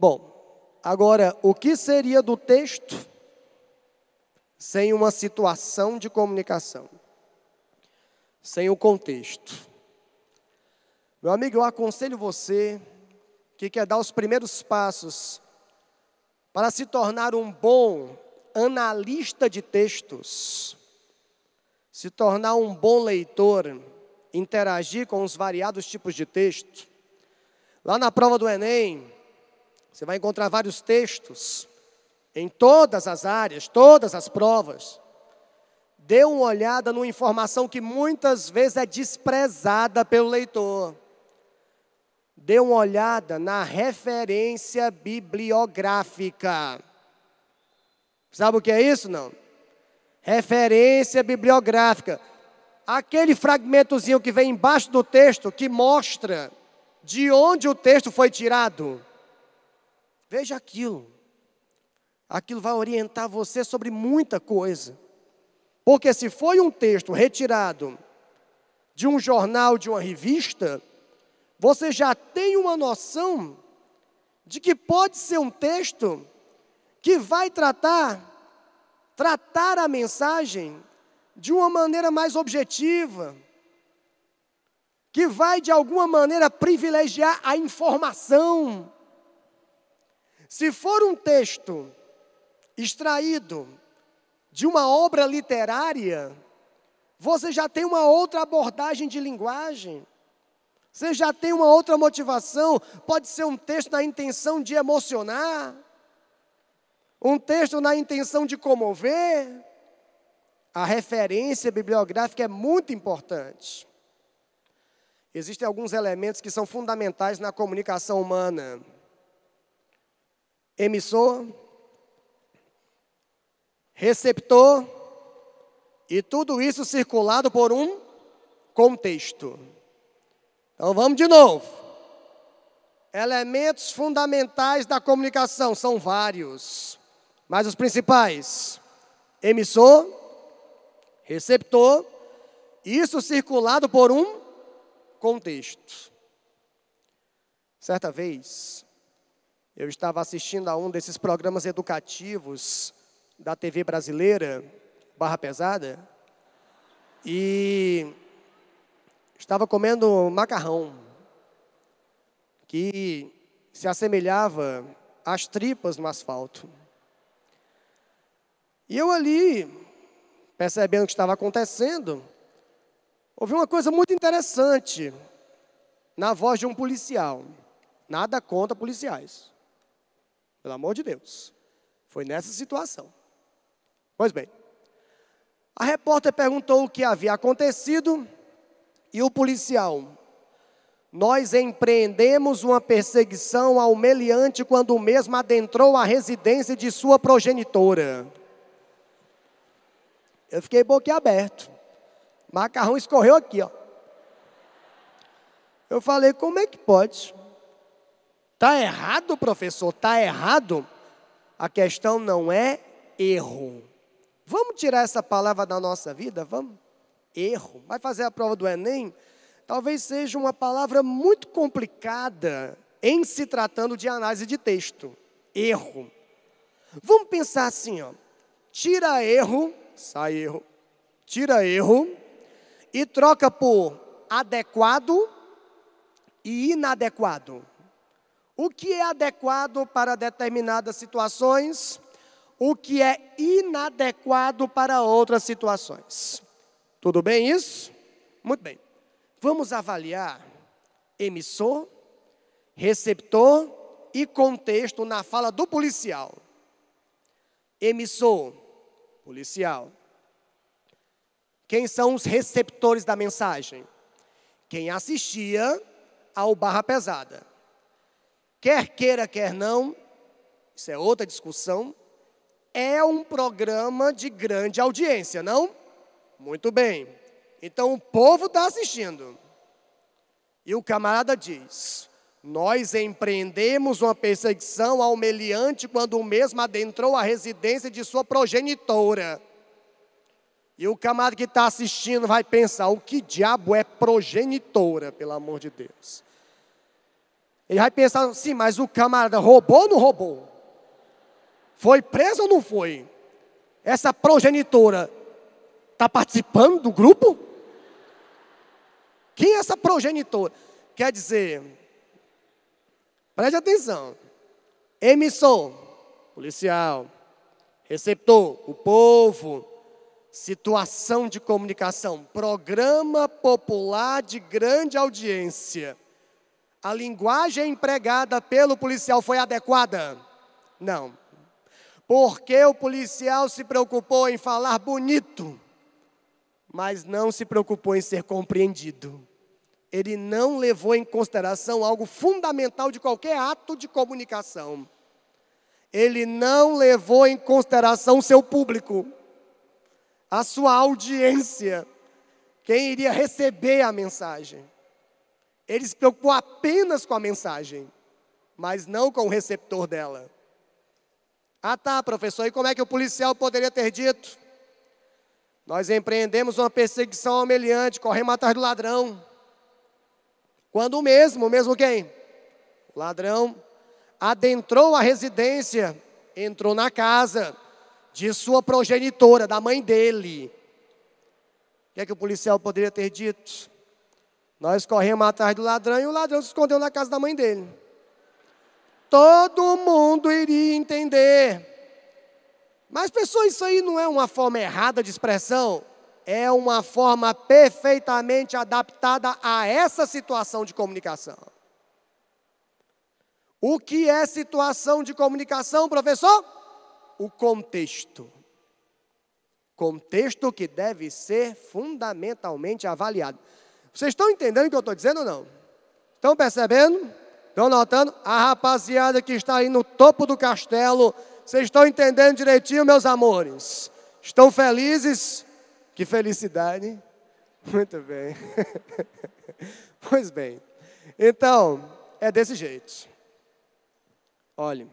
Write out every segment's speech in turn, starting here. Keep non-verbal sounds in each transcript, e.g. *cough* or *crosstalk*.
Bom, agora, o que seria do texto sem uma situação de comunicação? Sem o contexto. Meu amigo, eu aconselho você que quer dar os primeiros passos para se tornar um bom analista de textos, se tornar um bom leitor, interagir com os variados tipos de texto. Lá na prova do Enem, você vai encontrar vários textos em todas as áreas, todas as provas. Dê uma olhada numa informação que muitas vezes é desprezada pelo leitor. Dê uma olhada na referência bibliográfica. Sabe o que é isso? Não. Referência bibliográfica. Aquele fragmentozinho que vem embaixo do texto que mostra de onde o texto foi tirado. Veja aquilo. Aquilo vai orientar você sobre muita coisa. Porque se foi um texto retirado de um jornal, de uma revista, você já tem uma noção de que pode ser um texto que vai tratar tratar a mensagem de uma maneira mais objetiva, que vai de alguma maneira privilegiar a informação se for um texto extraído de uma obra literária, você já tem uma outra abordagem de linguagem. Você já tem uma outra motivação. Pode ser um texto na intenção de emocionar, um texto na intenção de comover. A referência bibliográfica é muito importante. Existem alguns elementos que são fundamentais na comunicação humana emissor, receptor, e tudo isso circulado por um contexto. Então vamos de novo. Elementos fundamentais da comunicação são vários, mas os principais: emissor, receptor, isso circulado por um contexto. Certa vez, eu estava assistindo a um desses programas educativos da TV brasileira, Barra Pesada, e estava comendo macarrão que se assemelhava às tripas no asfalto. E eu ali, percebendo o que estava acontecendo, ouvi uma coisa muito interessante na voz de um policial. Nada contra policiais. Pelo amor de Deus. Foi nessa situação. Pois bem, a repórter perguntou o que havia acontecido e o policial. Nós empreendemos uma perseguição ao meliante quando o mesmo adentrou a residência de sua progenitora. Eu fiquei boquiaberto. Macarrão escorreu aqui, ó. Eu falei, como é que pode? Tá errado, professor? Tá errado? A questão não é erro. Vamos tirar essa palavra da nossa vida? Vamos? Erro. Vai fazer a prova do Enem? Talvez seja uma palavra muito complicada em se tratando de análise de texto. Erro. Vamos pensar assim, ó. Tira erro, sai erro. Tira erro e troca por adequado e inadequado o que é adequado para determinadas situações, o que é inadequado para outras situações. Tudo bem isso? Muito bem. Vamos avaliar emissor, receptor e contexto na fala do policial. Emissor, policial. Quem são os receptores da mensagem? Quem assistia ao barra pesada quer queira, quer não, isso é outra discussão, é um programa de grande audiência, não? Muito bem. Então o povo está assistindo. E o camarada diz: Nós empreendemos uma perseguição ao meliante quando o mesmo adentrou a residência de sua progenitora. E o camarada que está assistindo vai pensar: o que diabo é progenitora, pelo amor de Deus? Ele vai pensar assim, mas o camarada roubou ou não roubou? Foi preso ou não foi? Essa progenitora está participando do grupo? Quem é essa progenitora? Quer dizer, preste atenção. Emissor, policial. Receptor, o povo. Situação de comunicação, programa popular de grande audiência a linguagem empregada pelo policial foi adequada? Não. Porque o policial se preocupou em falar bonito, mas não se preocupou em ser compreendido. Ele não levou em consideração algo fundamental de qualquer ato de comunicação. Ele não levou em consideração o seu público, a sua audiência, quem iria receber a mensagem. Ele se preocupou apenas com a mensagem, mas não com o receptor dela. Ah, tá, professor, e como é que o policial poderia ter dito? Nós empreendemos uma perseguição homeliante, corremos atrás do ladrão. Quando o mesmo, o mesmo quem? O ladrão adentrou a residência, entrou na casa de sua progenitora, da mãe dele. O que é que o policial poderia ter dito? Nós corremos atrás do ladrão e o ladrão se escondeu na casa da mãe dele. Todo mundo iria entender. Mas, pessoal, isso aí não é uma forma errada de expressão. É uma forma perfeitamente adaptada a essa situação de comunicação. O que é situação de comunicação, professor? O contexto. Contexto que deve ser fundamentalmente avaliado. Vocês estão entendendo o que eu estou dizendo ou não? Estão percebendo? Estão notando? A rapaziada que está aí no topo do castelo, vocês estão entendendo direitinho, meus amores? Estão felizes? Que felicidade! *laughs* Muito bem. *laughs* pois bem, então, é desse jeito. Olha,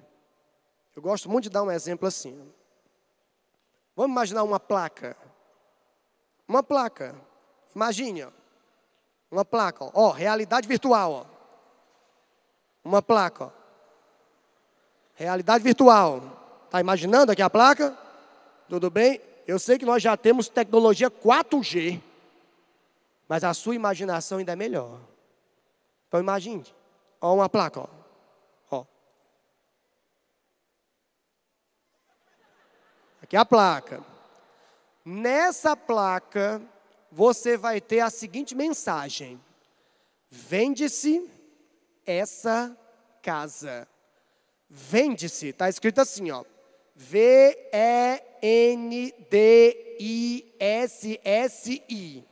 eu gosto muito de dar um exemplo assim. Vamos imaginar uma placa. Uma placa. Imagine, ó. Uma placa, ó, realidade virtual, ó. Uma placa, ó. Realidade virtual. Tá imaginando aqui a placa? Tudo bem? Eu sei que nós já temos tecnologia 4G, mas a sua imaginação ainda é melhor. Então imagine, ó, uma placa, ó. ó. Aqui é a placa. Nessa placa você vai ter a seguinte mensagem: Vende-se essa casa. Vende-se, está escrito assim, ó. V-E-N-D-I-S-S-I.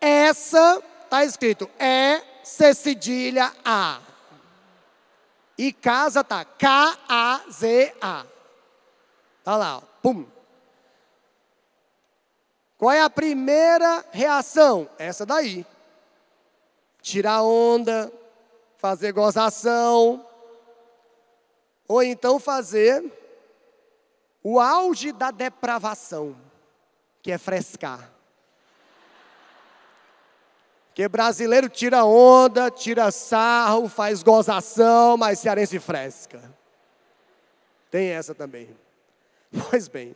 Essa, está escrito, é C cedilha A. E casa tá K-A-Z-A. Tá lá, ó pum. Qual é a primeira reação? Essa daí. Tirar onda, fazer gozação, ou então fazer o auge da depravação, que é frescar. Porque brasileiro tira onda, tira sarro, faz gozação, mas cearense fresca. Tem essa também. Pois bem,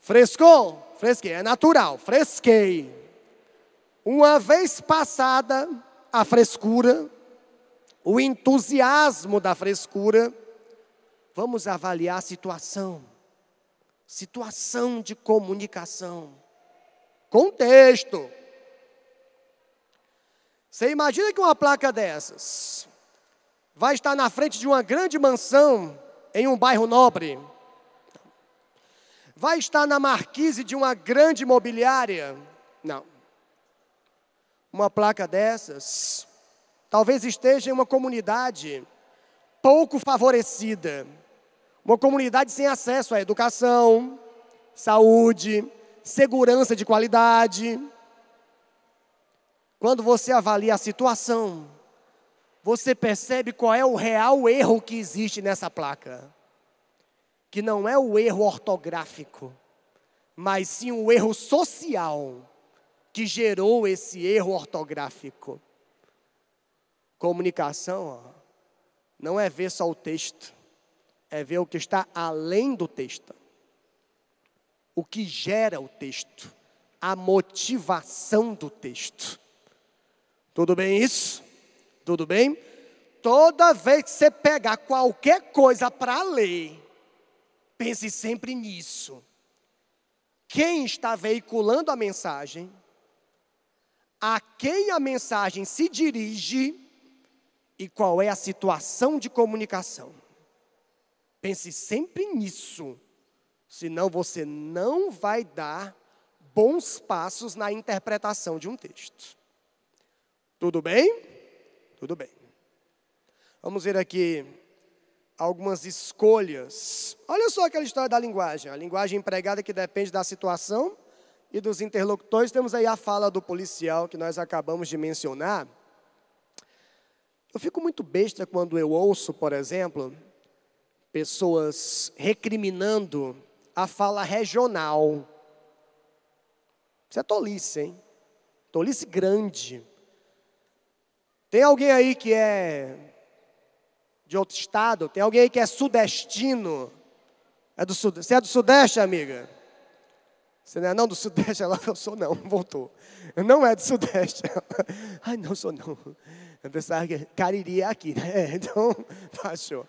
frescou, fresquei, é natural, fresquei. Uma vez passada a frescura, o entusiasmo da frescura, vamos avaliar a situação. Situação de comunicação. Contexto. Você imagina que uma placa dessas vai estar na frente de uma grande mansão em um bairro nobre. Vai estar na marquise de uma grande imobiliária? Não. Uma placa dessas talvez esteja em uma comunidade pouco favorecida, uma comunidade sem acesso à educação, saúde, segurança de qualidade. Quando você avalia a situação, você percebe qual é o real erro que existe nessa placa que não é o erro ortográfico, mas sim o erro social que gerou esse erro ortográfico. Comunicação ó, não é ver só o texto, é ver o que está além do texto. O que gera o texto, a motivação do texto. Tudo bem isso? Tudo bem? Toda vez que você pegar qualquer coisa para ler, Pense sempre nisso. Quem está veiculando a mensagem, a quem a mensagem se dirige e qual é a situação de comunicação. Pense sempre nisso, senão você não vai dar bons passos na interpretação de um texto. Tudo bem? Tudo bem. Vamos ver aqui algumas escolhas. Olha só aquela história da linguagem, a linguagem empregada que depende da situação e dos interlocutores. Temos aí a fala do policial que nós acabamos de mencionar. Eu fico muito besta quando eu ouço, por exemplo, pessoas recriminando a fala regional. Isso é tolice, hein? Tolice grande. Tem alguém aí que é de outro estado? Tem alguém que é sudestino? É do sud... Você é do Sudeste, amiga? Você não é não do Sudeste? *laughs* Ela, eu sou não, voltou. Não é do Sudeste. *laughs* Ai, não sou não. Eu pensava que Cariri é aqui, né? *laughs* então, baixou.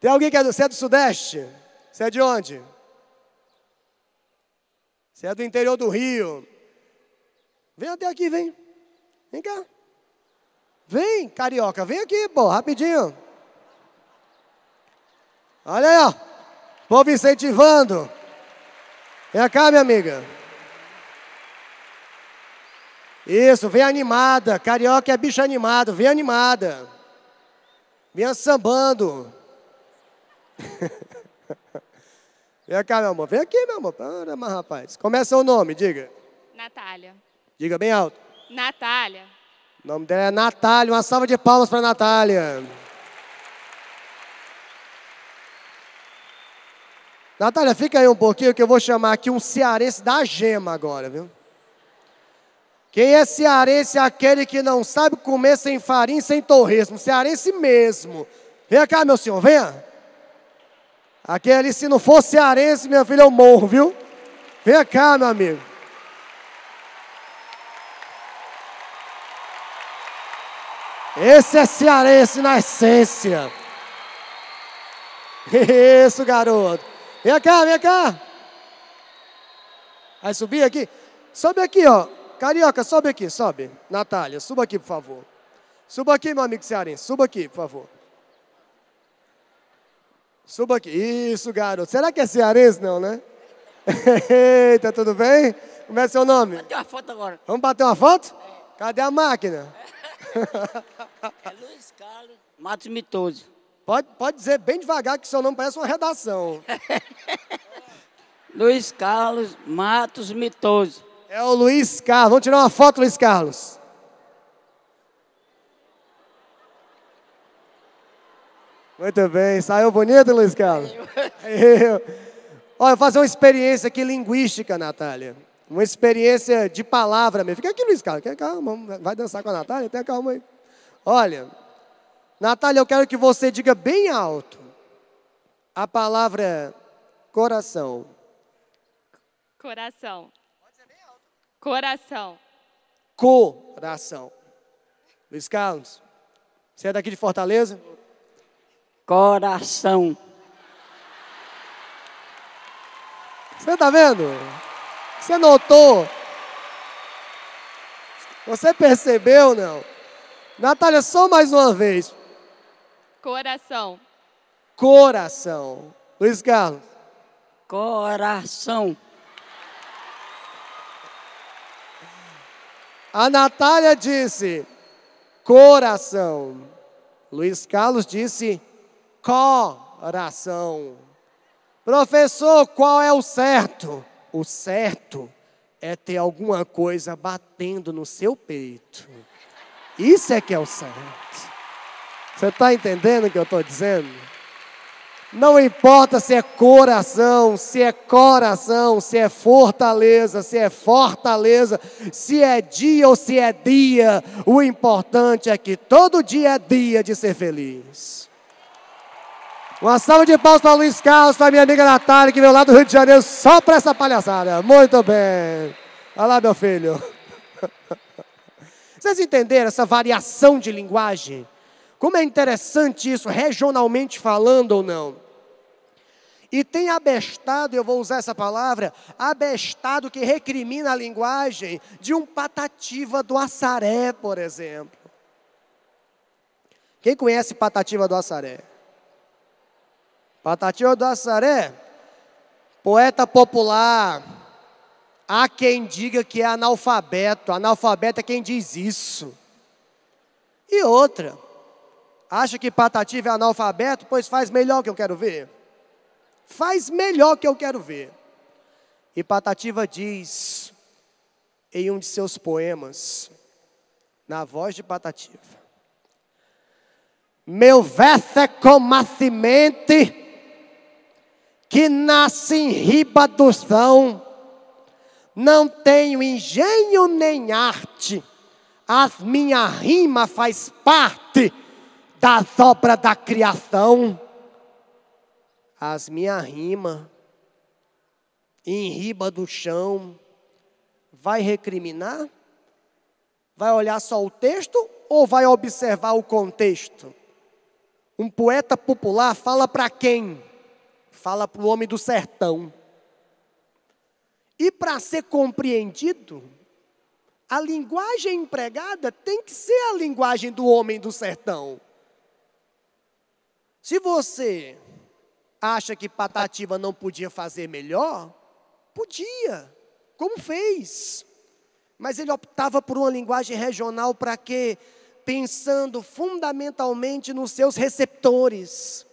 Tem alguém que é do, você é do Sudeste? Você é de onde? Você é do interior do Rio. Vem até aqui, vem. Vem cá. Vem, carioca, vem aqui, pô, rapidinho. Olha aí, ó. Povo incentivando. Vem cá, minha amiga. Isso, vem animada. Carioca é bicho animado, vem animada. Vem sambando. *laughs* vem cá, meu amor. Vem aqui, meu amor. Para, mas, rapaz. Começa o nome, diga. Natália. Diga bem alto. Natália. O nome dela é Natália. Uma salva de palmas para Natália. Natália. Natália, fica aí um pouquinho que eu vou chamar aqui um cearense da gema agora, viu? Quem é cearense é aquele que não sabe comer sem farinha, sem torresmo. Cearense mesmo. Vem cá, meu senhor, venha. Aquele, se não for cearense, minha filha, eu morro, viu? Vem cá, meu amigo. Esse é cearense na essência. *laughs* Isso, garoto. Vem cá, vem cá. Vai subir aqui. Sobe aqui, ó. Carioca, sobe aqui, sobe. Natália, suba aqui, por favor. Suba aqui, meu amigo cearense. Suba aqui, por favor. Suba aqui. Isso, garoto. Será que é cearense? Não, né? *laughs* Eita, tudo bem? Como é seu nome? Bater uma foto agora. Vamos bater uma foto? Cadê a máquina? *laughs* é Luiz Carlos Matos Mitoso. Pode, pode dizer bem devagar que seu nome parece uma redação. *laughs* Luiz Carlos Matos Mitoso. É o Luiz Carlos. Vamos tirar uma foto, Luiz Carlos. Muito bem. Saiu bonito, Luiz Carlos? *laughs* Eu. Olha, vou fazer uma experiência aqui linguística, Natália. Uma experiência de palavra mesmo. Fica aqui, Luiz Carlos. Calma, vai dançar com a Natália? Até calma aí. Olha, Natália, eu quero que você diga bem alto a palavra coração. Coração. Pode ser bem alto. Coração. Coração. Luiz Carlos, você é daqui de Fortaleza? Coração. Você tá vendo? Você notou? Você percebeu, não? Natália, só mais uma vez. Coração. Coração. Luiz Carlos. Coração. A Natália disse coração. Luiz Carlos disse coração. Professor, qual é o certo? O certo é ter alguma coisa batendo no seu peito. Isso é que é o certo. Você está entendendo o que eu estou dizendo? Não importa se é coração, se é coração, se é fortaleza, se é fortaleza, se é dia ou se é dia, o importante é que todo dia é dia de ser feliz. Uma salva de palmas para o Luiz Carlos, para minha amiga Natália, que veio lá do Rio de Janeiro só para essa palhaçada. Muito bem. Olha lá, meu filho. *laughs* Vocês entenderam essa variação de linguagem? Como é interessante isso, regionalmente falando ou não. E tem abestado, eu vou usar essa palavra, abestado que recrimina a linguagem de um patativa do Assaré, por exemplo. Quem conhece Patativa do Assaré? Patativa do Assaré, poeta popular. Há quem diga que é analfabeto, analfabeto é quem diz isso. E outra, Acha que Patativa é analfabeto? Pois faz melhor que eu quero ver. Faz melhor que eu quero ver. E Patativa diz, em um de seus poemas, na voz de Patativa: Meu verso é como comacimento que nasce em riba do são, não tenho engenho nem arte, as minha rima faz parte das obras da criação, as minhas rimas, em riba do chão, vai recriminar? Vai olhar só o texto ou vai observar o contexto? Um poeta popular fala para quem? Fala para o homem do sertão. E para ser compreendido, a linguagem empregada tem que ser a linguagem do homem do sertão. Se você acha que Patativa não podia fazer melhor, podia, como fez. Mas ele optava por uma linguagem regional para quê? Pensando fundamentalmente nos seus receptores,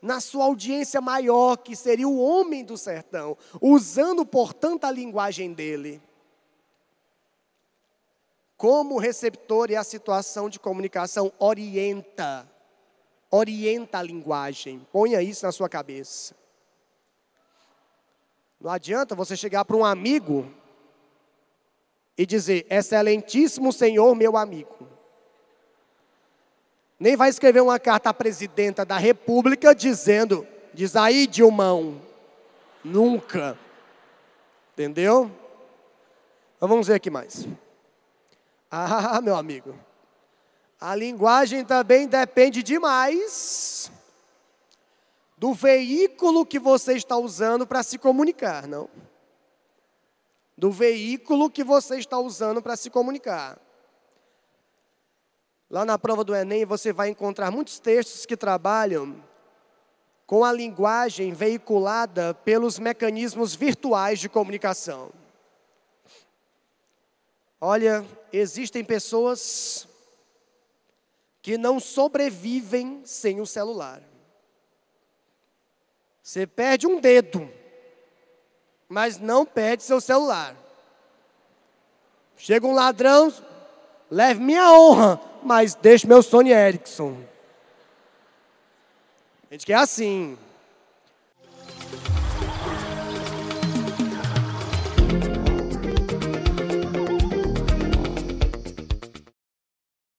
na sua audiência maior, que seria o homem do sertão, usando, portanto, a linguagem dele. Como o receptor e a situação de comunicação orienta orienta a linguagem. Ponha isso na sua cabeça. Não adianta você chegar para um amigo e dizer: Excelentíssimo Senhor, meu amigo. Nem vai escrever uma carta à presidenta da República dizendo: Diz aí, Dilmão. Nunca. Entendeu? Então vamos ver aqui mais. Ah, *laughs* meu amigo. A linguagem também depende demais do veículo que você está usando para se comunicar, não? Do veículo que você está usando para se comunicar. Lá na prova do Enem você vai encontrar muitos textos que trabalham com a linguagem veiculada pelos mecanismos virtuais de comunicação. Olha, existem pessoas que não sobrevivem sem o celular. Você perde um dedo, mas não perde seu celular. Chega um ladrão, leve minha honra, mas deixe meu Sony Ericsson. A gente quer assim.